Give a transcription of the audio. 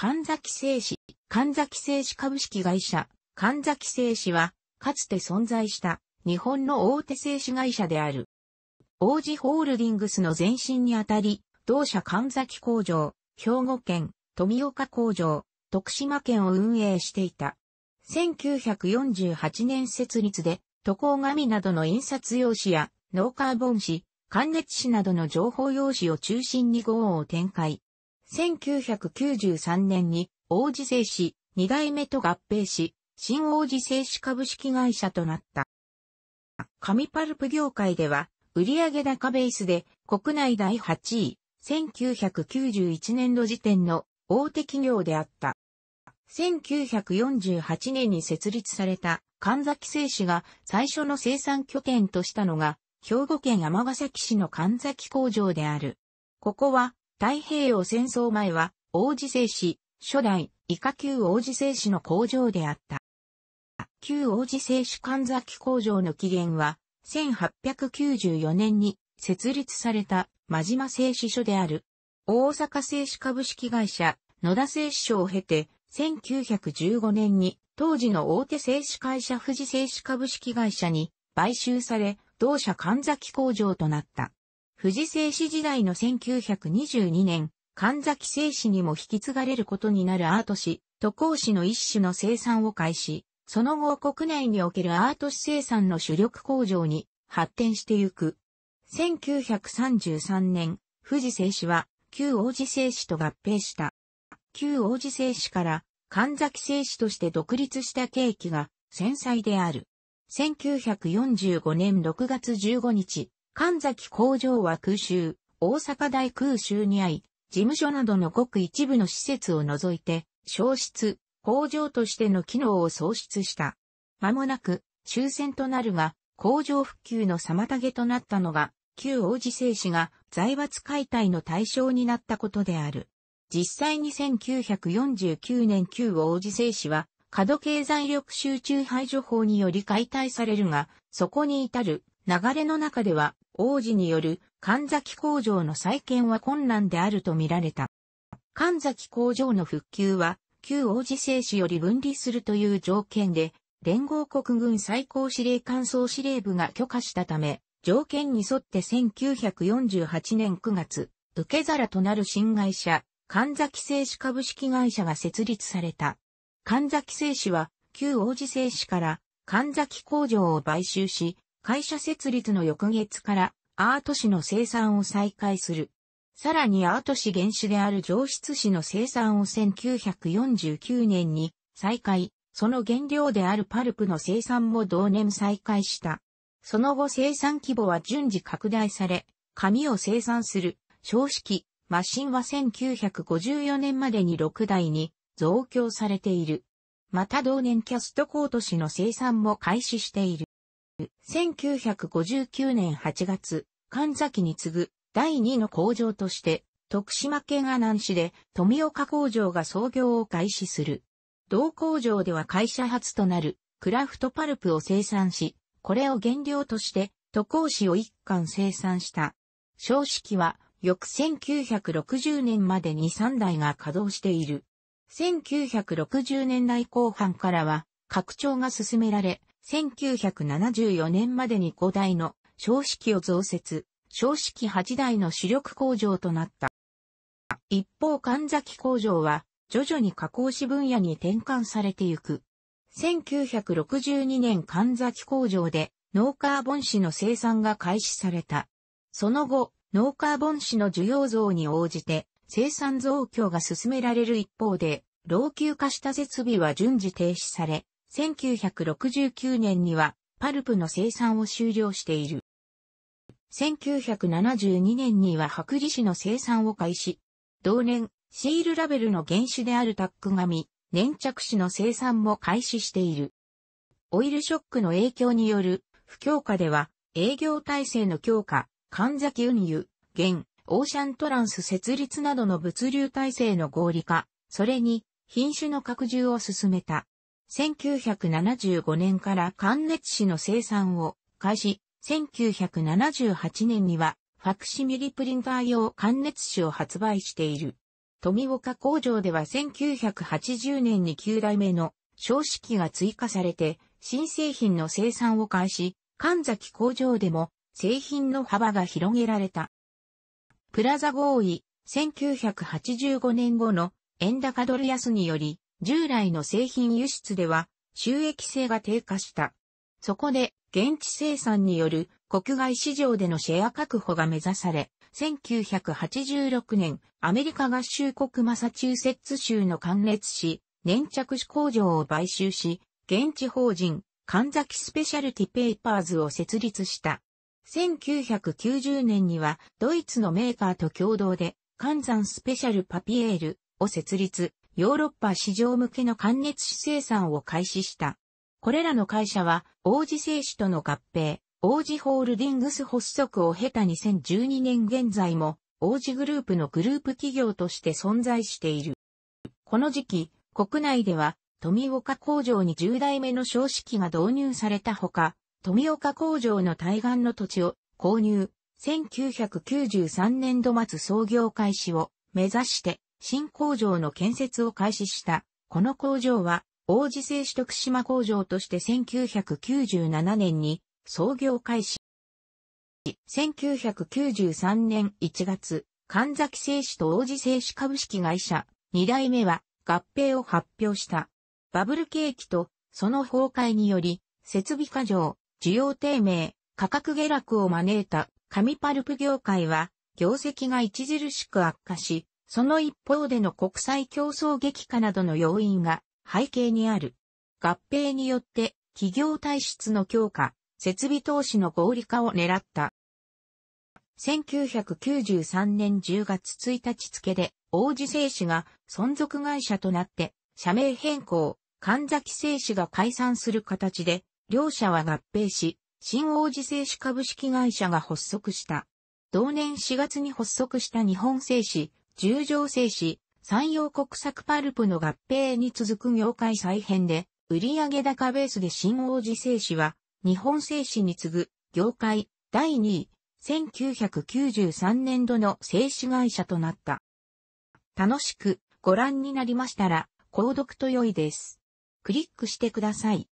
神崎製紙、神崎製紙株式会社、神崎製紙は、かつて存在した日本の大手製紙会社である。王子ホールディングスの前身にあたり、同社神崎工場、兵庫県、富岡工場、徳島県を運営していた。1948年設立で、渡航紙などの印刷用紙や、ノーカーボン紙、関熱紙などの情報用紙を中心に号を展開。1993年に王子製紙2代目と合併し、新王子製紙株式会社となった。紙パルプ業界では、売上高ベースで国内第8位、1991年度時点の大手企業であった。1948年に設立された神崎製紙が最初の生産拠点としたのが、兵庫県尼崎市の神崎工場である。ここは太平洋戦争前は、王子製紙、初代、以下旧王子製紙の工場であった。旧王子製紙神崎工場の起源は、1894年に設立された真島製紙所である。大阪製紙株式会社、野田製紙所を経て、1915年に当時の大手製紙会社富士製紙株式会社に買収され、同社神崎工場となった。富士製紙時代の1922年、神崎製紙にも引き継がれることになるアート紙、渡航紙の一種の生産を開始、その後国内におけるアート紙生産の主力工場に発展してゆく。1933年、富士製紙は旧王子製紙と合併した。旧王子製紙から神崎製紙として独立した契機が繊細である。1945年6月15日、神崎工場は空襲、大阪大空襲に遭い、事務所などのごく一部の施設を除いて、消失、工場としての機能を喪失した。間もなく、終戦となるが、工場復旧の妨げとなったのが、旧王子製紙が財閥解体の対象になったことである。実際に1949年旧王子製紙は、過度経済力集中排除法により解体されるが、そこに至る流れの中では、王子による神崎工場の再建は困難であると見られた。神崎工場の復旧は、旧王子製紙より分離するという条件で、連合国軍最高司令官総司令部が許可したため、条件に沿って1948年9月、受け皿となる新会社、神崎製紙株式会社が設立された。神崎製紙は、旧王子製紙から神崎工場を買収し、会社設立の翌月からアート紙の生産を再開する。さらにアート紙原子である上質紙の生産を1949年に再開、その原料であるパルプの生産も同年再開した。その後生産規模は順次拡大され、紙を生産する、正式、マシンは1954年までに6台に増強されている。また同年キャストコート紙の生産も開始している。1959年8月、神崎に次ぐ第2の工場として、徳島県阿南市で富岡工場が創業を開始する。同工場では会社初となるクラフトパルプを生産し、これを原料として渡航紙を一貫生産した。正式は翌1960年までに3台が稼働している。1960年代後半からは拡張が進められ、1974年までに5台の少式機を増設、少式機8台の主力工場となった。一方神崎工場は徐々に加工紙分野に転換されてゆく。1962年神崎工場でノーカーボン紙の生産が開始された。その後、ノーカーボン紙の需要増に応じて生産増強が進められる一方で、老朽化した設備は順次停止され、1969年にはパルプの生産を終了している。1972年には剥離紙の生産を開始。同年、シールラベルの原種であるタック紙、粘着紙の生産も開始している。オイルショックの影響による不強化では営業体制の強化、神崎運輸、現、オーシャントランス設立などの物流体制の合理化、それに品種の拡充を進めた。1975年から関熱紙の生産を開始、1978年にはファクシミリプリンター用関熱紙を発売している。富岡工場では1980年に9代目の少式が追加されて新製品の生産を開始、神崎工場でも製品の幅が広げられた。プラザ合意、1985年後の円高ドル安により従来の製品輸出では収益性が低下した。そこで、現地生産による国外市場でのシェア確保が目指され、1986年、アメリカ合衆国マサチューセッツ州の関列市、粘着紙工場を買収し、現地法人、神崎スペシャルティペーパーズを設立した。1990年には、ドイツのメーカーと共同で、ザ山スペシャルパピエールを設立。ヨーロッパ市場向けの関熱紙生産を開始した。これらの会社は、王子製紙との合併、王子ホールディングス発足を経た2012年現在も、王子グループのグループ企業として存在している。この時期、国内では、富岡工場に10代目の少式機が導入されたほか、富岡工場の対岸の土地を購入、1993年度末創業開始を目指して新工場の建設を開始した。この工場は、王子製紙徳島工場として1997年に創業開始。1993年1月、神崎製紙と王子製紙株式会社、2代目は合併を発表した。バブル景気とその崩壊により、設備過剰、需要低迷、価格下落を招いた紙パルプ業界は、業績が著しく悪化し、その一方での国際競争激化などの要因が背景にある。合併によって企業体質の強化、設備投資の合理化を狙った。1993年10月1日付で、王子製紙が存続会社となって、社名変更、神崎製紙が解散する形で、両社は合併し、新王子製紙株式会社が発足した。同年4月に発足した日本製紙、十条製紙、山陽国策パルプの合併に続く業界再編で、売上高ベースで新王子製紙は、日本製紙に次ぐ、業界、第2位、1993年度の製紙会社となった。楽しくご覧になりましたら、購読と良いです。クリックしてください。